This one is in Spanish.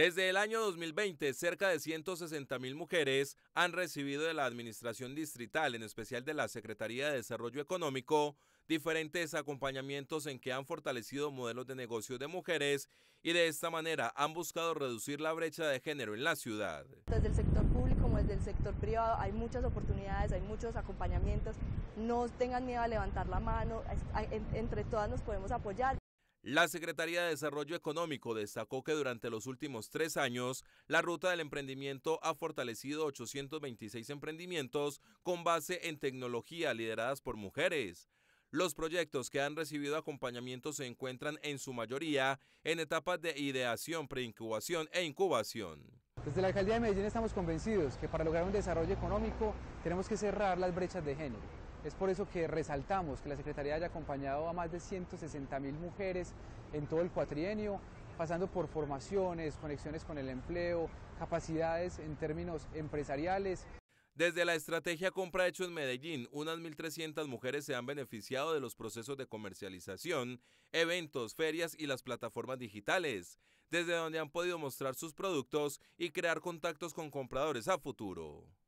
Desde el año 2020, cerca de mil mujeres han recibido de la Administración Distrital, en especial de la Secretaría de Desarrollo Económico, diferentes acompañamientos en que han fortalecido modelos de negocio de mujeres y de esta manera han buscado reducir la brecha de género en la ciudad. Desde el sector público como desde el sector privado hay muchas oportunidades, hay muchos acompañamientos. No tengan miedo a levantar la mano, entre todas nos podemos apoyar. La Secretaría de Desarrollo Económico destacó que durante los últimos tres años, la ruta del emprendimiento ha fortalecido 826 emprendimientos con base en tecnología lideradas por mujeres. Los proyectos que han recibido acompañamiento se encuentran en su mayoría en etapas de ideación, preincubación e incubación. Desde la Alcaldía de Medellín estamos convencidos que para lograr un desarrollo económico tenemos que cerrar las brechas de género es por eso que resaltamos que la Secretaría haya acompañado a más de mil mujeres en todo el cuatrienio, pasando por formaciones, conexiones con el empleo, capacidades en términos empresariales. Desde la estrategia Compra Hecho en Medellín, unas 1.300 mujeres se han beneficiado de los procesos de comercialización, eventos, ferias y las plataformas digitales, desde donde han podido mostrar sus productos y crear contactos con compradores a futuro.